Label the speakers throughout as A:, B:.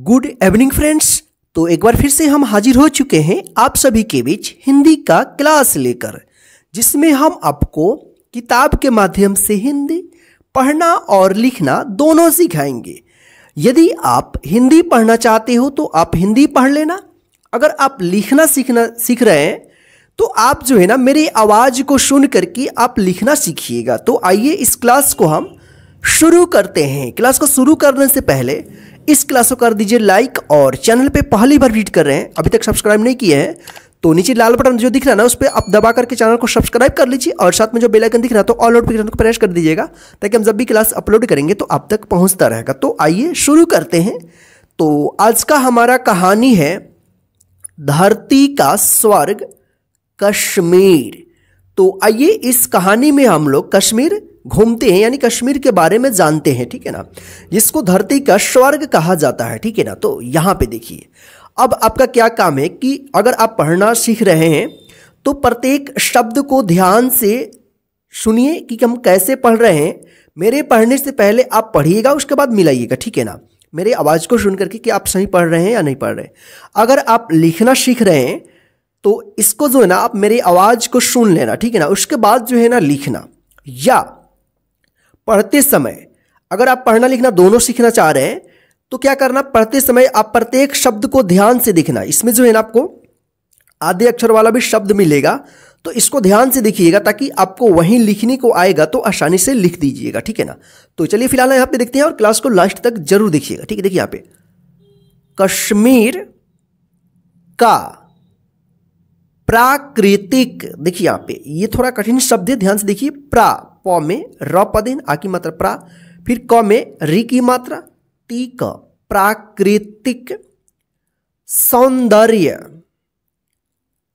A: good evening friends तो एक बार फिर से हम हाजिर हो चुके हैं आप सभी के बीच हिंदी का क्लास लेकर जिसमें हम आपको किताब के माध्यम से हिंदी पढ़ना और लिखना दोनों सिखाएंगे यदि आप हिंदी पढ़ना चाहते हो तो आप हिंदी पढ़ लेना अगर आप लिखना सीखना सीख रहे हैं तो आप जो है ना मेरी आवाज़ को सुन करके आप लिखना सीखिएगा तो आइए इस क्लास को हम शुरू करते हैं क्लास को शुरू करने से पहले इस क्लास को कर दीजिए लाइक और चैनल पे पहली बार विजिट कर रहे हैं अभी तक सब्सक्राइब नहीं किए हैं तो नीचे लाल बटन जो दिख रहा है ना उस पर आप दबा करके चैनल को सब्सक्राइब कर लीजिए और साथ में जो बेल आइकन दिख रहा है तो ऑल नोटिफिकेशन को प्रेस कर दीजिएगा ताकि हम जब भी क्लास अपलोड करेंगे तो आप तक पहुंचता रहेगा तो आइए शुरू करते हैं तो आज का हमारा कहानी है धरती का स्वर्ग कश्मीर तो आइए इस कहानी में हम लोग कश्मीर घूमते हैं यानी कश्मीर के बारे में जानते हैं ठीक है ना जिसको धरती का स्वर्ग कहा जाता है ठीक है ना तो यहाँ पे देखिए अब आपका क्या काम है कि अगर आप पढ़ना सीख रहे हैं तो प्रत्येक शब्द को ध्यान से सुनिए कि हम कैसे पढ़ रहे हैं मेरे पढ़ने से पहले आप पढ़िएगा उसके बाद मिलाइएगा ठीक है ना मेरे आवाज़ को सुन करके कि आप सही पढ़ रहे हैं या नहीं पढ़ रहे अगर आप लिखना सीख रहे हैं तो इसको जो है ना आप मेरी आवाज़ को सुन लेना ठीक है ना उसके बाद जो है ना लिखना या पढ़ते समय अगर आप पढ़ना लिखना दोनों सीखना चाह रहे हैं तो क्या करना पढ़ते समय आप प्रत्येक शब्द को ध्यान से देखना इसमें जो है ना आपको आधे अक्षर वाला भी शब्द मिलेगा तो इसको ध्यान से देखिएगा ताकि आपको वहीं लिखने को आएगा तो आसानी से लिख दीजिएगा ठीक है ना तो चलिए फिलहाल यहां पे देखते हैं और क्लास को लास्ट तक जरूर देखिएगा ठीक है देखिए यहाँ पे कश्मीर का प्राकृतिक देखिए यहाँ पे ये थोड़ा कठिन शब्द है ध्यान से देखिए प्रा प में र पदेन आ की मात्रा प्रा फिर क में री की मात्रा ती क प्राकृतिक सौंदर्य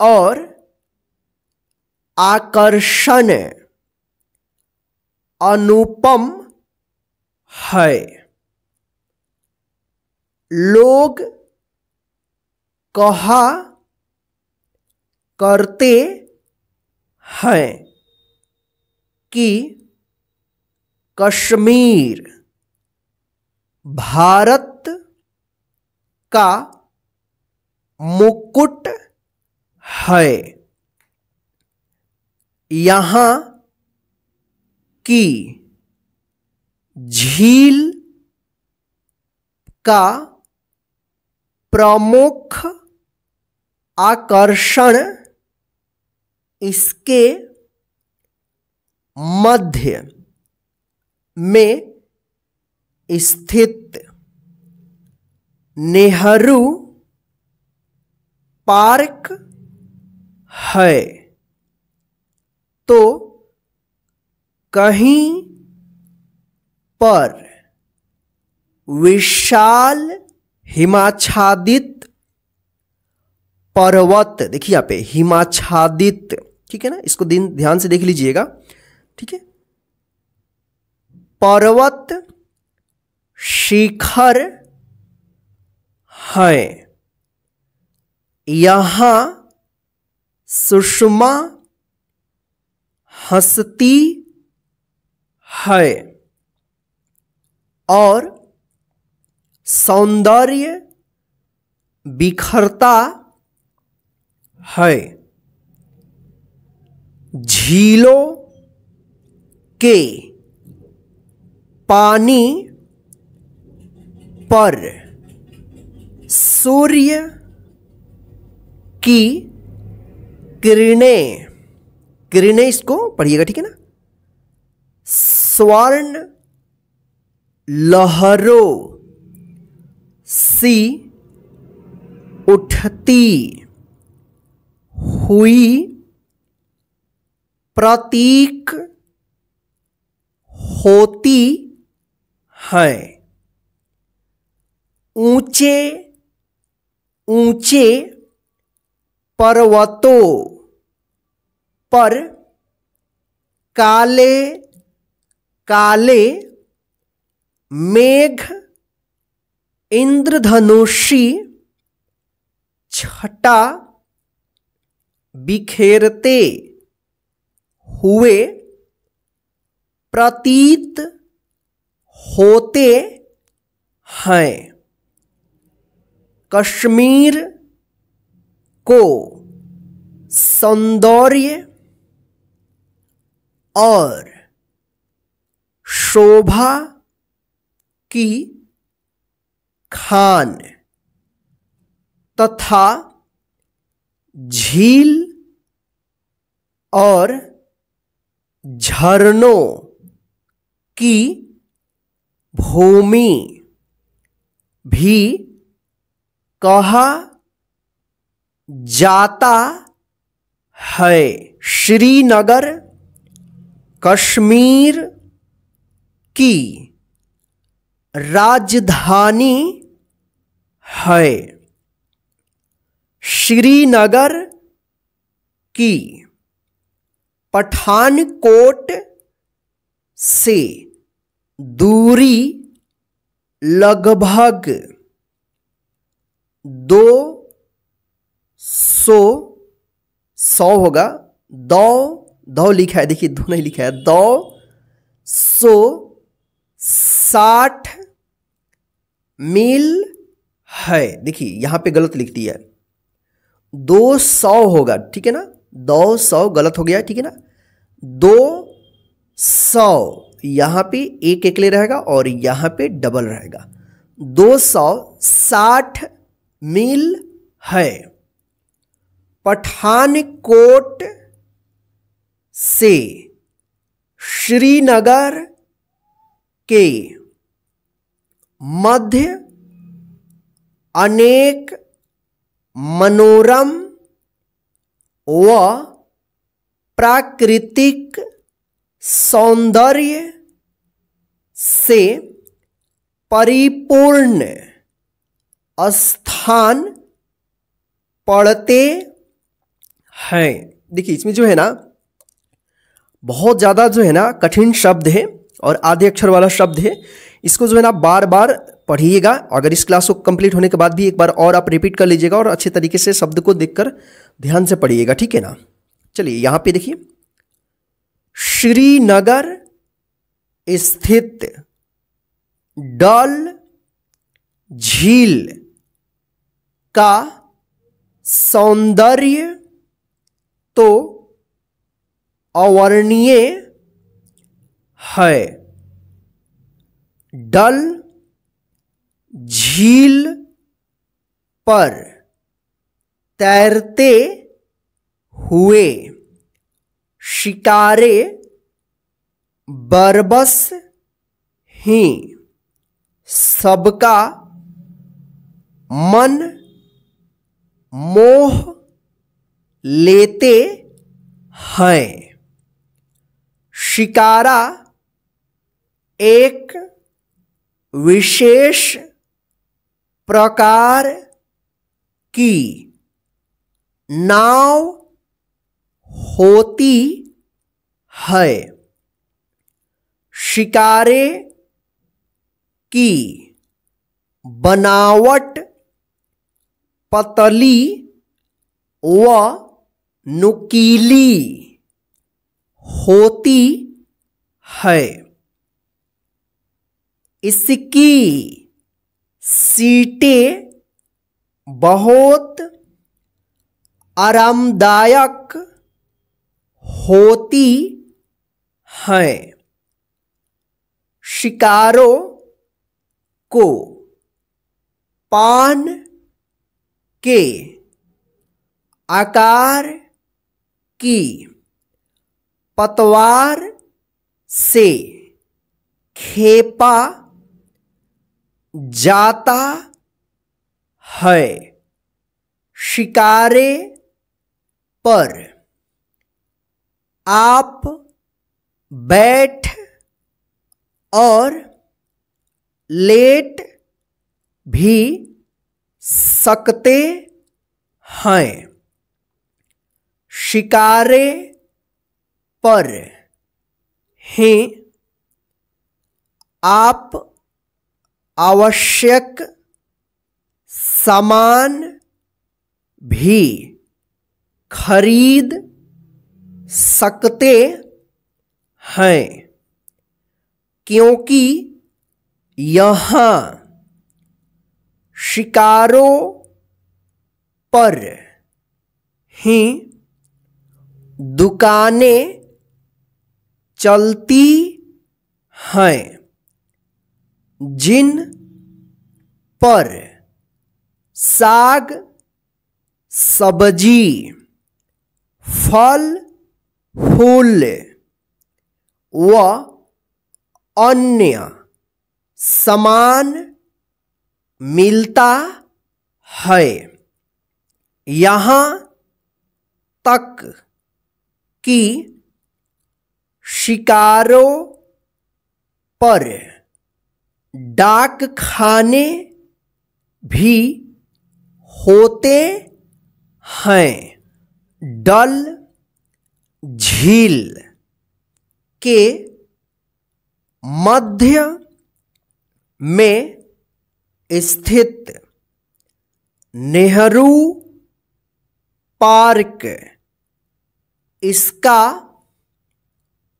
A: और आकर्षण अनुपम है लोग कहा करते हैं कि कश्मीर भारत का मुकुट है यहां की झील का प्रमुख आकर्षण इसके मध्य में स्थित नेहरू पार्क है तो कहीं पर विशाल हिमाच्छादित पर्वत देखिए यहाँ पे हिमाच्छादित ठीक है ना इसको दिन ध्यान से देख लीजिएगा ठीक है पर्वत शिखर है यहां सुषमा हंसती है और सौंदर्य बिखरता है झीलों के पानी पर सूर्य की किरणें किरणें इसको पढ़िएगा ठीक है ना स्वर्ण लहरों सी उठती हुई प्रतीक होती हैं ऊंचे ऊंचे पर्वतों पर काले काले मेघ इंद्रधनुषी छटा बिखेरते हुए प्रतीत होते हैं कश्मीर को सौंदर्य और शोभा की खान तथा झील और झरनों की भूमि भी कहा जाता है श्रीनगर कश्मीर की राजधानी है श्रीनगर की पठानकोट से दूरी लगभग दो सौ सौ होगा दौ दौ लिखा है देखिए दो नहीं लिखा है दौ सौ साठ मील है देखिए यहां पे गलत लिख दिया है दो सौ होगा ठीक है ना दो सौ गलत हो गया ठीक है ना दो सौ यहां पे एक एक ले रहेगा और यहां पे डबल रहेगा दो सौ साठ मील है पठानकोट से श्रीनगर के मध्य अनेक मनोरम व प्राकृतिक सौंदर्य से परिपूर्ण स्थान पड़ते हैं देखिए इसमें जो है ना बहुत ज़्यादा जो है ना कठिन शब्द है और आधे अक्षर वाला शब्द है इसको जो है ना बार बार पढ़िएगा अगर इस क्लास को कंप्लीट होने के बाद भी एक बार और आप रिपीट कर लीजिएगा और अच्छे तरीके से शब्द को देखकर ध्यान से पढ़िएगा ठीक है ना चलिए यहां पे देखिए श्रीनगर स्थित डल झील का सौंदर्य तो अवर्णीय है डल झील पर तैरते हुए शिकारे बरबस ही सबका मन मोह लेते हैं शिकारा एक विशेष प्रकार की नाव होती है शिकारे की बनावट पतली व नुकीली होती है इसकी सीटें बहुत आरामदायक होती हैं शिकारों को पान के आकार की पतवार से खेपा जाता है शिकारे पर आप बैठ और लेट भी सकते हैं शिकारे पर ही आप आवश्यक सामान भी खरीद सकते हैं क्योंकि यहाँ शिकारों पर ही दुकानें चलती हैं जिन पर साग सब्जी फल फूल व अन्य सामान मिलता है यहाँ तक कि शिकारों पर डाक खाने भी होते हैं डल झील के मध्य में स्थित नेहरू पार्क इसका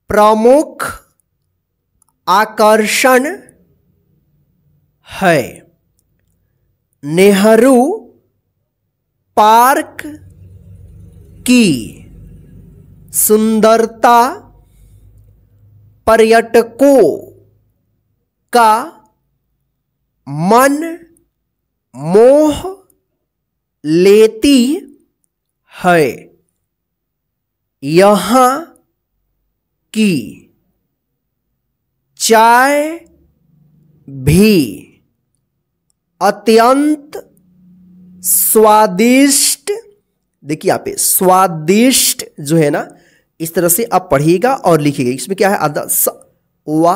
A: प्रमुख आकर्षण है नेहरू पार्क की सुंदरता पर्यटकों का मन मोह लेती है यहाँ की चाय भी अत्यंत स्वादिष्ट देखिए आप स्वादिष्ट जो है ना इस तरह से आप पढ़िएगा और लिखिएगा इसमें क्या है आधा स वा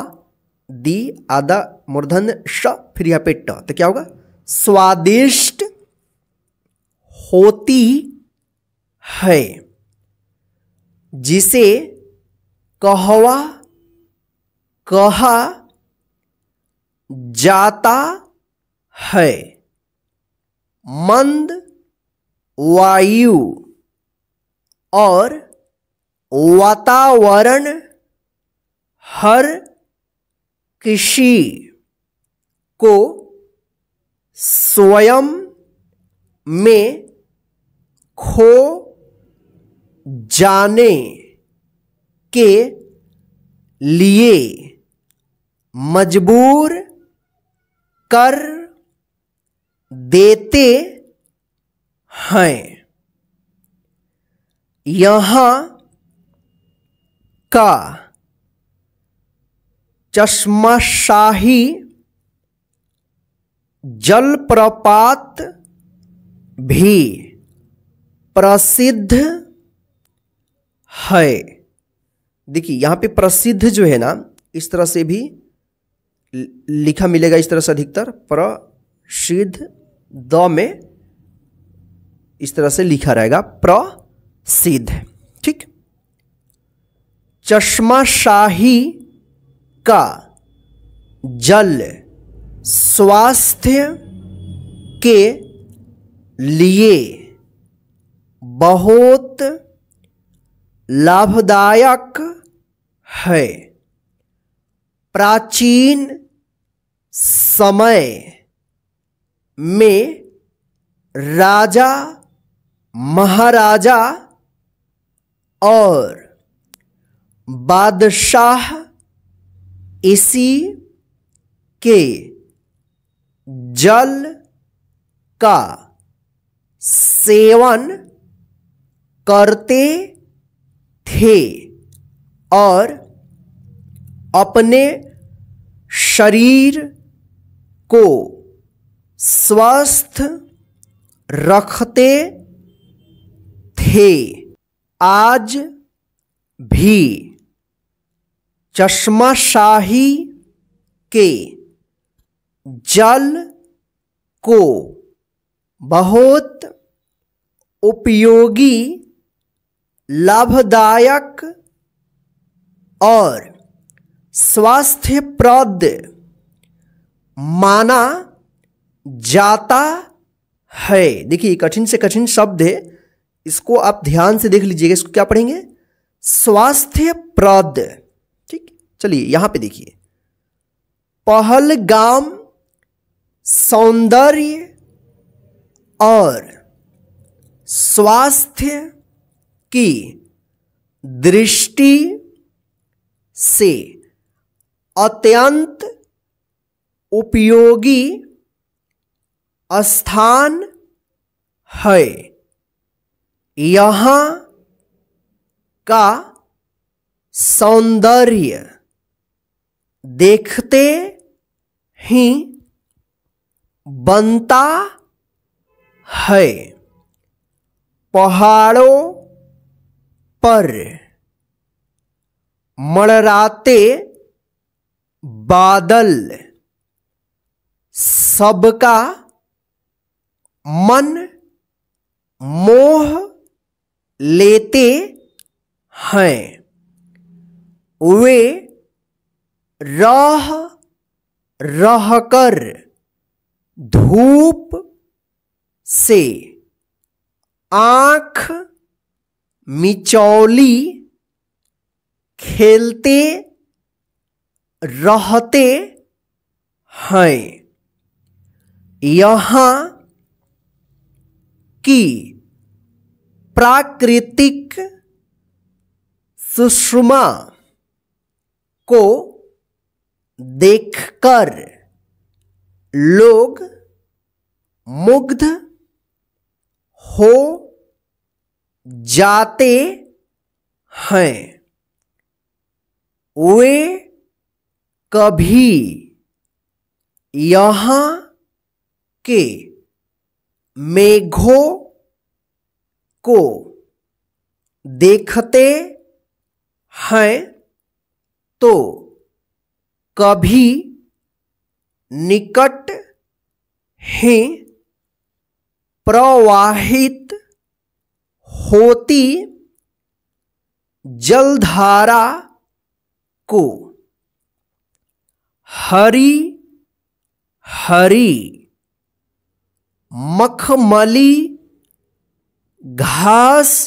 A: दी आधा मूर्धन श फिर यहां पे ट तो क्या होगा स्वादिष्ट होती है जिसे कहवा कहा जाता है मंद वायु और वातावरण हर किसी को स्वयं में खो जाने के लिए मजबूर कर देते हैं यहाँ का चश्माशाही जलप्रपात भी प्रसिद्ध है देखिए यहाँ पे प्रसिद्ध जो है ना इस तरह से भी लिखा मिलेगा इस तरह से अधिकतर प्रसिद्ध द में इस तरह से लिखा रहेगा प्रसिद्ध ठीक चश्मा शाही का जल स्वास्थ्य के लिए बहुत लाभदायक है प्राचीन समय में राजा महाराजा और बादशाह इसी के जल का सेवन करते थे और अपने शरीर को स्वस्थ रखते थे आज भी चश्माशाही के जल को बहुत उपयोगी लाभदायक और स्वास्थ्यप्रद माना जाता है देखिए कठिन से कठिन शब्द है इसको आप ध्यान से देख लीजिएगा इसको क्या पढ़ेंगे स्वास्थ्य प्रद ठीक चलिए यहां पे देखिए पहलगाम सौंदर्य और स्वास्थ्य की दृष्टि से अत्यंत उपयोगी स्थान है यहाँ का सौंदर्य देखते ही बनता है पहाड़ों पर मड़राते बादल सबका मन मोह लेते हैं वे रह रहकर धूप से आंख मिचौली खेलते रहते हैं यहाँ की प्राकृतिक सुषमा को देखकर लोग मुग्ध हो जाते हैं वे कभी यहाँ के मेघों को देखते हैं तो कभी निकट ही प्रवाहित होती जलधारा को हरी हरी मखमली घास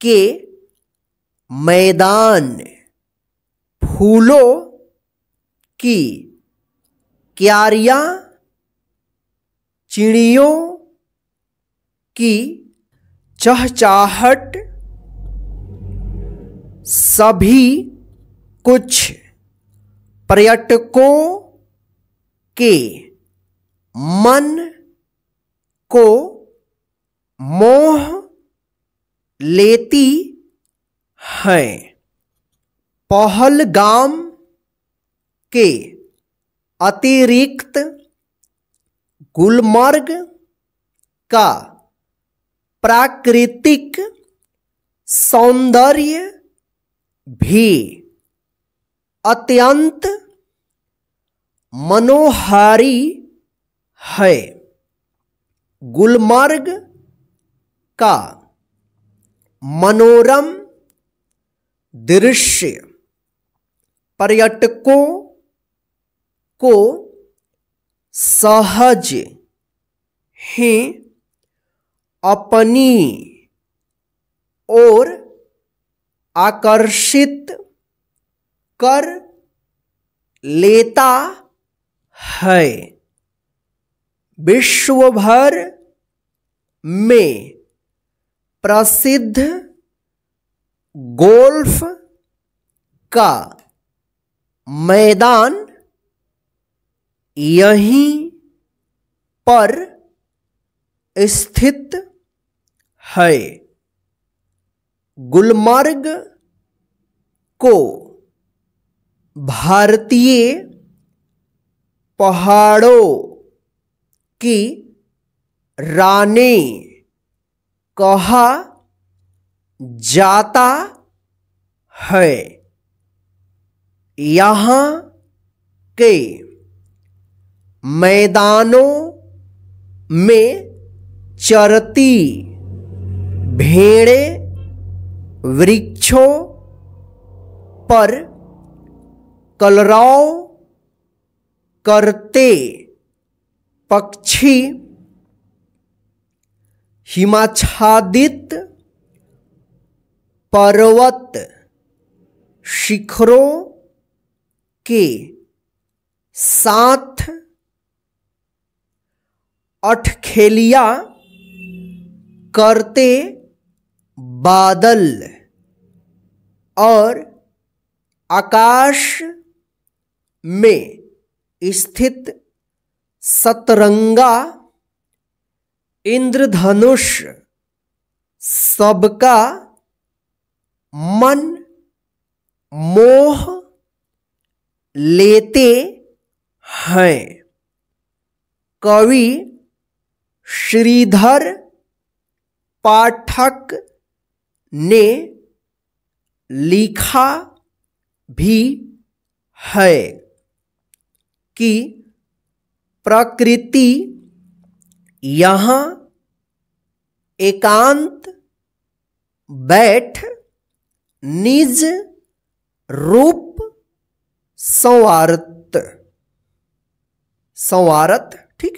A: के मैदान फूलों की क्यारिया चिड़ियों की चहचाहट सभी कुछ पर्यटकों के मन को मोह लेती हैं पहलगाम के अतिरिक्त गुलमर्ग का प्राकृतिक सौंदर्य भी अत्यंत मनोहारी है गुलमर्ग का मनोरम दृश्य पर्यटकों को सहज ही अपनी ओर आकर्षित कर लेता है विश्वभर में प्रसिद्ध गोल्फ का मैदान यहीं पर स्थित है गुलमर्ग को भारतीय पहाड़ों की रानी कहा जाता है यहाँ के मैदानों में चरती भेड़े वृक्षों पर कलराव करते पक्षी हिमाच्छादित पर्वत शिखरों के साथ अठखेलिया करते बादल और आकाश में स्थित सतरंगा इंद्रधनुष सबका मन मोह लेते हैं कवि श्रीधर पाठक ने लिखा भी है कि प्रकृति यहाँ एकांत बैठ निज रूप संवारत संवारत ठीक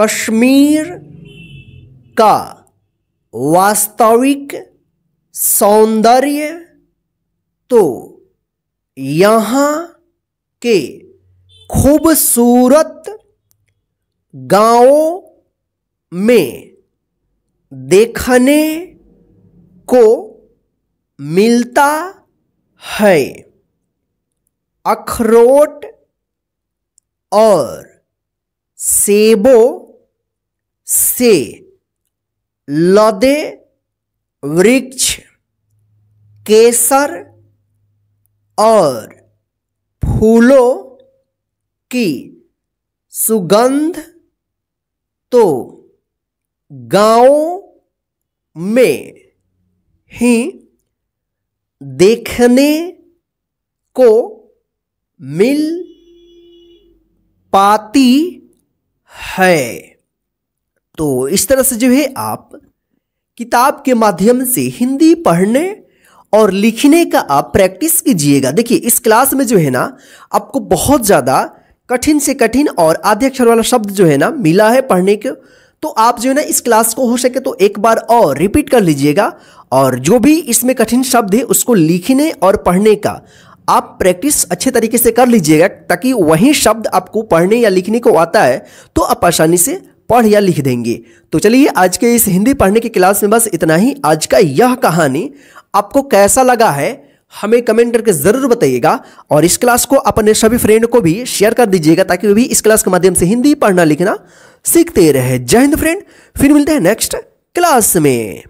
A: कश्मीर का वास्तविक सौंदर्य तो यहाँ के खूबसूरत गांवों में देखने को मिलता है अखरोट और सेबों से लदे वृक्ष केसर और फूलों की सुगंध तो गांवों में ही देखने को मिल पाती है तो इस तरह से जो है आप किताब के माध्यम से हिंदी पढ़ने और लिखने का आप प्रैक्टिस कीजिएगा देखिए इस क्लास में जो है ना आपको बहुत ज़्यादा कठिन से कठिन और आध्यक्षर वाला शब्द जो है ना मिला है पढ़ने के तो आप जो है ना इस क्लास को हो सके तो एक बार और रिपीट कर लीजिएगा और जो भी इसमें कठिन शब्द है उसको लिखने और पढ़ने का आप प्रैक्टिस अच्छे तरीके से कर लीजिएगा ताकि वही शब्द आपको पढ़ने या लिखने को आता है तो आप आसानी से पढ़ या लिख देंगे तो चलिए आज के इस हिंदी पढ़ने की क्लास में बस इतना ही आज का यह कहानी आपको कैसा लगा है हमें कमेंट करके ज़रूर बताइएगा और इस क्लास को अपने सभी फ्रेंड को भी शेयर कर दीजिएगा ताकि वे भी इस क्लास के माध्यम से हिंदी पढ़ना लिखना सीखते रहे जय हिंद फ्रेंड फिर मिलते हैं नेक्स्ट क्लास में